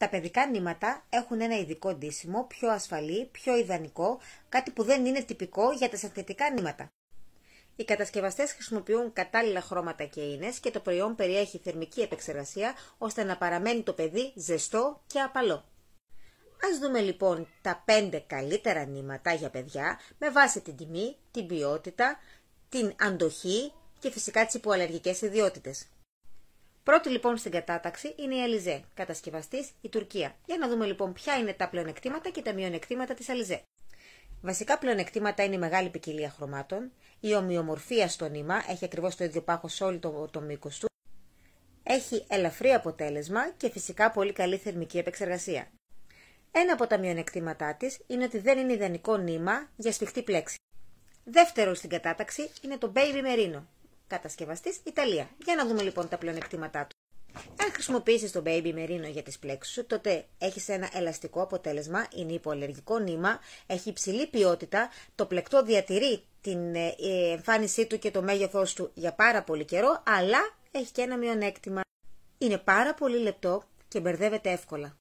Τα παιδικά νήματα έχουν ένα ειδικό ντύσιμο, πιο ασφαλή, πιο ιδανικό, κάτι που δεν είναι τυπικό για τα συνθετικά νήματα. Οι κατασκευαστές χρησιμοποιούν κατάλληλα χρώματα και ίνες και το προϊόν περιέχει θερμική επεξεργασία ώστε να παραμένει το παιδί ζεστό και απαλό. Ας δούμε λοιπόν τα 5 καλύτερα νήματα για παιδιά με βάση την τιμή, την ποιότητα, την αντοχή και φυσικά τις υποαλλεργικέ ιδιότητες. Πρώτη λοιπόν στην κατάταξη είναι η Αλιζέ, κατασκευαστής η Τουρκία. Για να δούμε λοιπόν ποια είναι τα πλεονεκτήματα και τα μειονεκτήματα της Αλιζέ. Βασικά πλεονεκτήματα είναι η μεγάλη ποικιλία χρωμάτων, η ομοιομορφία στο νήμα, έχει ακριβώς το ίδιο πάχος σε όλο το, το μήκος του, έχει ελαφρύ αποτέλεσμα και φυσικά πολύ καλή θερμική επεξεργασία. Ένα από τα μειονεκτήματά της είναι ότι δεν είναι ιδανικό νήμα για σφιχτή πλέξη. Δεύτερο στην κατάταξη είναι το Baby Merino, Κατασκευαστής Ιταλία. Για να δούμε λοιπόν τα πλεονεκτήματά του. Αν χρησιμοποιήσεις το Baby Merino για τις πλέξεις σου, τότε έχεις ένα ελαστικό αποτέλεσμα, είναι υποαλλεργικό νήμα, έχει υψηλή ποιότητα, το πλεκτό διατηρεί την ε, ε, εμφάνισή του και το μέγεθός του για πάρα πολύ καιρό, αλλά έχει και ένα μειονέκτημα. Είναι πάρα πολύ λεπτό και μπερδεύεται εύκολα.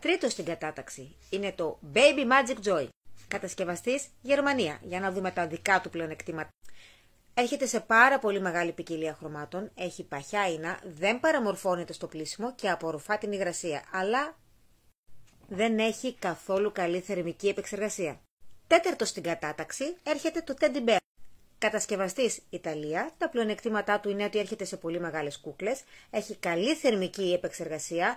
Τρίτο στην κατάταξη είναι το Baby Magic Joy. Κατασκευαστής Γερμανία. Για να δούμε τα δικά του πλεονεκτήματα. Έρχεται σε πάρα πολύ μεγάλη ποικιλία χρωμάτων, έχει παχιά ίνα, δεν παραμορφώνεται στο πλήσιμο και απορροφά την υγρασία, αλλά δεν έχει καθόλου καλή θερμική επεξεργασία. Τέταρτο στην κατάταξη έρχεται το Teddy Bear. Κατασκευαστής Ιταλία, τα πλεονεκτήματά του είναι ότι έρχεται σε πολύ μεγάλες κούκλες, έχει καλή θερμική επεξεργασία,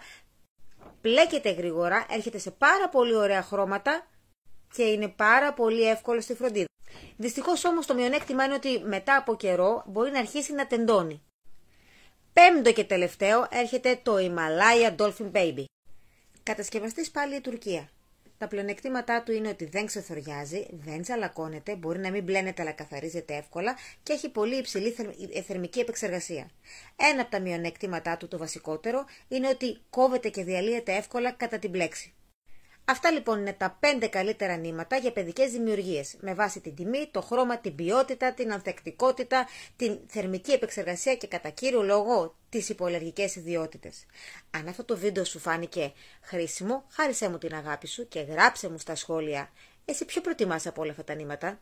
πλέκεται γρήγορα, έρχεται σε πάρα πολύ ωραία χρώματα και είναι πάρα πολύ εύκολο στη φροντίδα. Δυστυχώς όμως το μειονέκτημα είναι ότι μετά από καιρό μπορεί να αρχίσει να τεντώνει. Πέμπτο και τελευταίο έρχεται το Himalaya Dolphin Baby. Κατασκευαστής πάλι η Τουρκία. Τα πλεονεκτήματά του είναι ότι δεν ξεθοριάζει, δεν τσαλακώνεται, μπορεί να μην μπλένεται αλλά καθαρίζεται εύκολα και έχει πολύ υψηλή θερμική επεξεργασία. Ένα από τα μειονεκτήματά του, το βασικότερο, είναι ότι κόβεται και διαλύεται εύκολα κατά την πλέξη. Αυτά λοιπόν είναι τα 5 καλύτερα νήματα για παιδικές δημιουργίες με βάση την τιμή, το χρώμα, την ποιότητα, την ανθεκτικότητα, την θερμική επεξεργασία και κατά κύριο λόγο τις υπολεργικές ιδιότητες. Αν αυτό το βίντεο σου φάνηκε χρήσιμο, χάρισέ μου την αγάπη σου και γράψε μου στα σχόλια. Εσύ ποιο προτιμάς από όλα αυτά τα νήματα?